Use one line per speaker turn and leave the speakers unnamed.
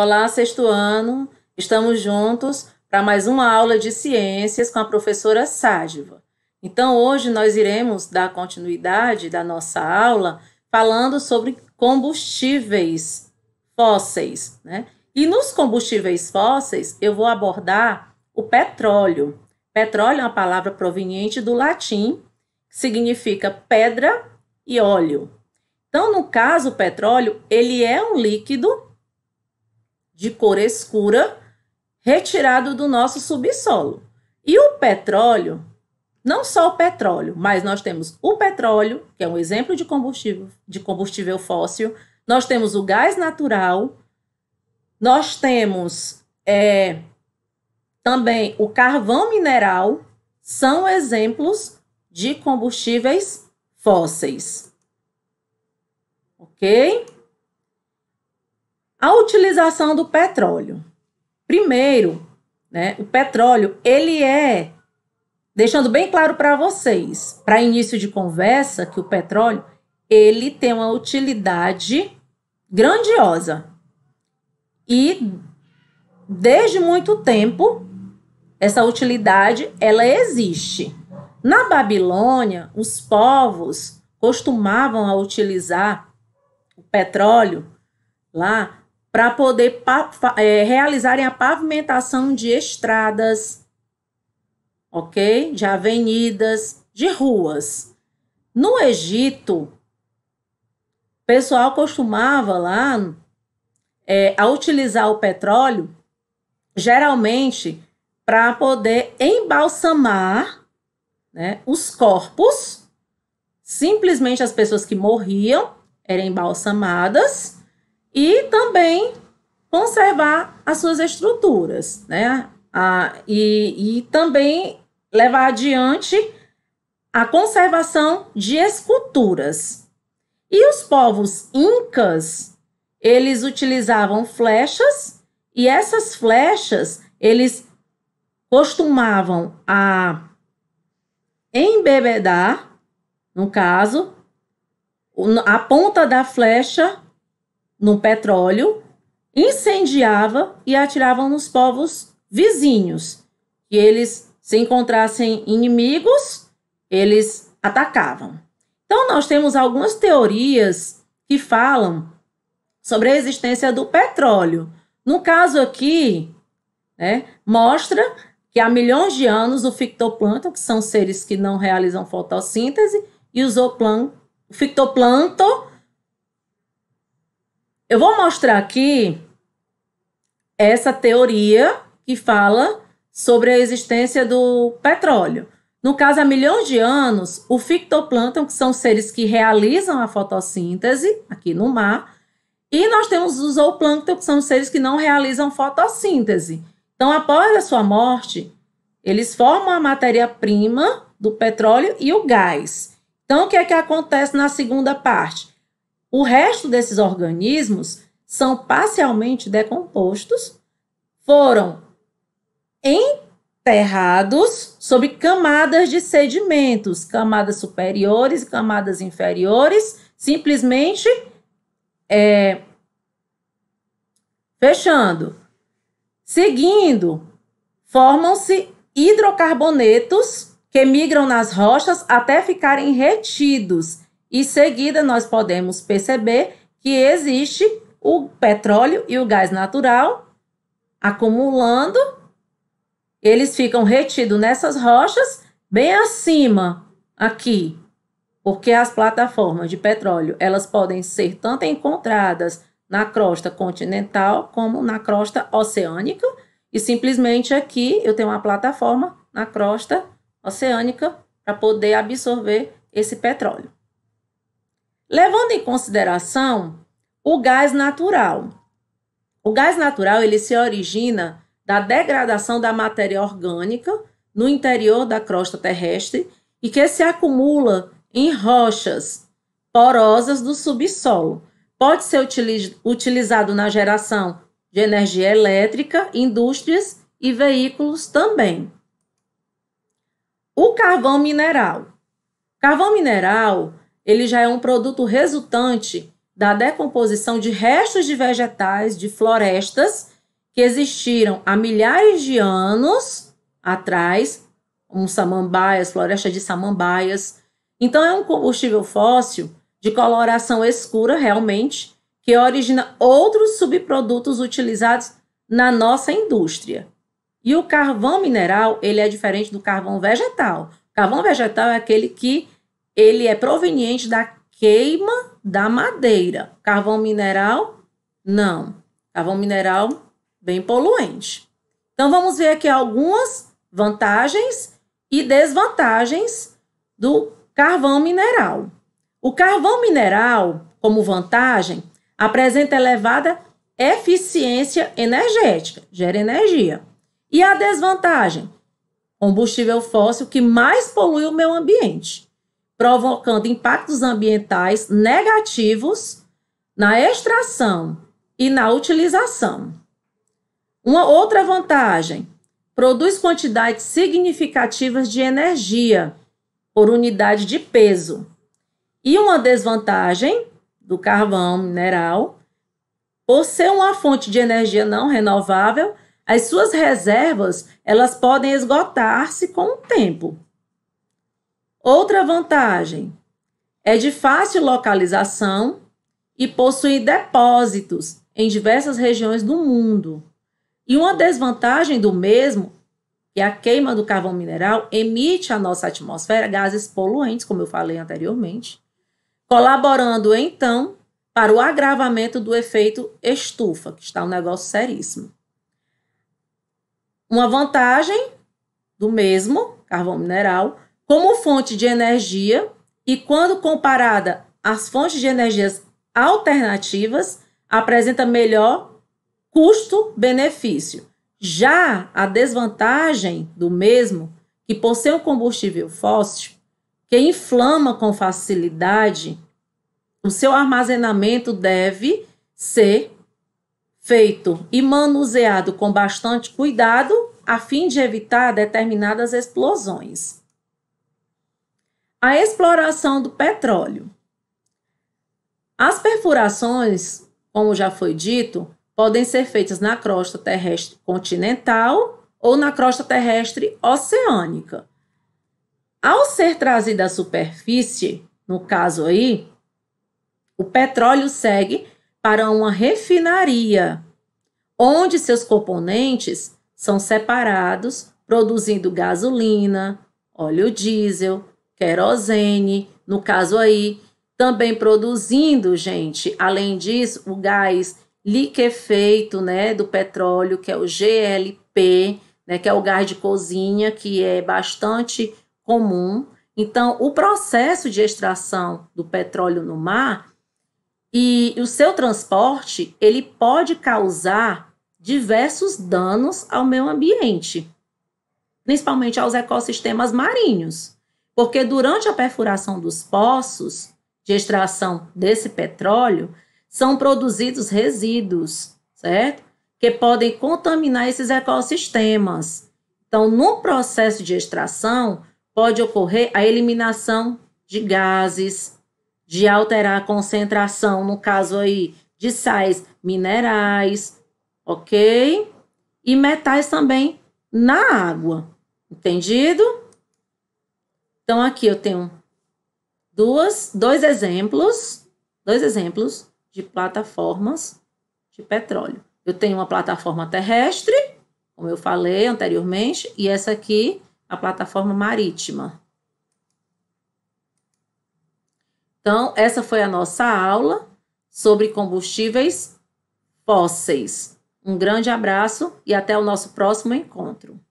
Olá, sexto ano. Estamos juntos para mais uma aula de ciências com a professora Sádiva. Então, hoje nós iremos dar continuidade da nossa aula falando sobre combustíveis fósseis, né? E nos combustíveis fósseis, eu vou abordar o petróleo. Petróleo é uma palavra proveniente do latim, que significa pedra e óleo. Então, no caso, o petróleo, ele é um líquido de cor escura retirado do nosso subsolo. E o petróleo, não só o petróleo, mas nós temos o petróleo, que é um exemplo de combustível, de combustível fóssil, nós temos o gás natural, nós temos é, também o carvão mineral, são exemplos de combustíveis fósseis. Ok? A utilização do petróleo. Primeiro, né, o petróleo, ele é, deixando bem claro para vocês, para início de conversa, que o petróleo, ele tem uma utilidade grandiosa. E desde muito tempo, essa utilidade, ela existe. Na Babilônia, os povos costumavam a utilizar o petróleo lá para poder é, realizarem a pavimentação de estradas, ok? De avenidas, de ruas. No Egito, o pessoal costumava lá é, a utilizar o petróleo, geralmente para poder embalsamar né, os corpos. Simplesmente as pessoas que morriam eram embalsamadas e também conservar as suas estruturas, né? Ah, e, e também levar adiante a conservação de esculturas. E os povos incas, eles utilizavam flechas e essas flechas eles costumavam a embebedar, no caso, a ponta da flecha no petróleo, incendiava e atiravam nos povos vizinhos. e eles se encontrassem inimigos, eles atacavam. Então nós temos algumas teorias que falam sobre a existência do petróleo. No caso aqui, né, mostra que há milhões de anos o fitoplâncton, que são seres que não realizam fotossíntese, e o zooplâncton, o fitoplâncton eu vou mostrar aqui essa teoria que fala sobre a existência do petróleo. No caso, há milhões de anos, o fitoplâncton, que são seres que realizam a fotossíntese aqui no mar, e nós temos os zooplâncton, que são seres que não realizam fotossíntese. Então, após a sua morte, eles formam a matéria-prima do petróleo e o gás. Então, o que é que acontece na segunda parte? O resto desses organismos são parcialmente decompostos, foram enterrados sob camadas de sedimentos, camadas superiores e camadas inferiores, simplesmente é, fechando. Seguindo, formam-se hidrocarbonetos que migram nas rochas até ficarem retidos em seguida, nós podemos perceber que existe o petróleo e o gás natural acumulando, eles ficam retidos nessas rochas bem acima aqui, porque as plataformas de petróleo, elas podem ser tanto encontradas na crosta continental como na crosta oceânica, e simplesmente aqui eu tenho uma plataforma na crosta oceânica para poder absorver esse petróleo. Levando em consideração o gás natural. O gás natural ele se origina da degradação da matéria orgânica no interior da crosta terrestre e que se acumula em rochas porosas do subsolo. Pode ser utiliz utilizado na geração de energia elétrica, indústrias e veículos também. O carvão mineral. Carvão mineral ele já é um produto resultante da decomposição de restos de vegetais de florestas que existiram há milhares de anos atrás, como samambaias, floresta de samambaias. Então é um combustível fóssil de coloração escura realmente, que origina outros subprodutos utilizados na nossa indústria. E o carvão mineral, ele é diferente do carvão vegetal. O carvão vegetal é aquele que ele é proveniente da queima da madeira. Carvão mineral, não. Carvão mineral, bem poluente. Então, vamos ver aqui algumas vantagens e desvantagens do carvão mineral. O carvão mineral, como vantagem, apresenta elevada eficiência energética, gera energia. E a desvantagem? Combustível fóssil que mais polui o meio ambiente provocando impactos ambientais negativos na extração e na utilização. Uma outra vantagem: produz quantidades significativas de energia por unidade de peso. E uma desvantagem do carvão mineral, por ser uma fonte de energia não renovável, as suas reservas elas podem esgotar-se com o tempo. Outra vantagem é de fácil localização e possui depósitos em diversas regiões do mundo. E uma desvantagem do mesmo é a queima do carvão mineral emite à nossa atmosfera gases poluentes, como eu falei anteriormente, colaborando então para o agravamento do efeito estufa, que está um negócio seríssimo. Uma vantagem do mesmo carvão mineral como fonte de energia e, quando comparada às fontes de energias alternativas, apresenta melhor custo-benefício. Já a desvantagem do mesmo, que por ser um combustível fóssil, que inflama com facilidade, o seu armazenamento deve ser feito e manuseado com bastante cuidado a fim de evitar determinadas explosões a exploração do petróleo. As perfurações, como já foi dito, podem ser feitas na crosta terrestre continental ou na crosta terrestre oceânica. Ao ser trazida à superfície, no caso aí, o petróleo segue para uma refinaria, onde seus componentes são separados, produzindo gasolina, óleo diesel, querosene, no caso aí, também produzindo, gente, além disso, o gás liquefeito, né, do petróleo, que é o GLP, né, que é o gás de cozinha, que é bastante comum. Então, o processo de extração do petróleo no mar e o seu transporte, ele pode causar diversos danos ao meio ambiente, principalmente aos ecossistemas marinhos. Porque durante a perfuração dos poços de extração desse petróleo, são produzidos resíduos, certo? Que podem contaminar esses ecossistemas. Então, no processo de extração, pode ocorrer a eliminação de gases, de alterar a concentração, no caso aí, de sais minerais, ok? E metais também na água, entendido? Então, aqui eu tenho duas, dois exemplos, dois exemplos de plataformas de petróleo. Eu tenho uma plataforma terrestre, como eu falei anteriormente, e essa aqui, a plataforma marítima. Então, essa foi a nossa aula sobre combustíveis fósseis. Um grande abraço e até o nosso próximo encontro.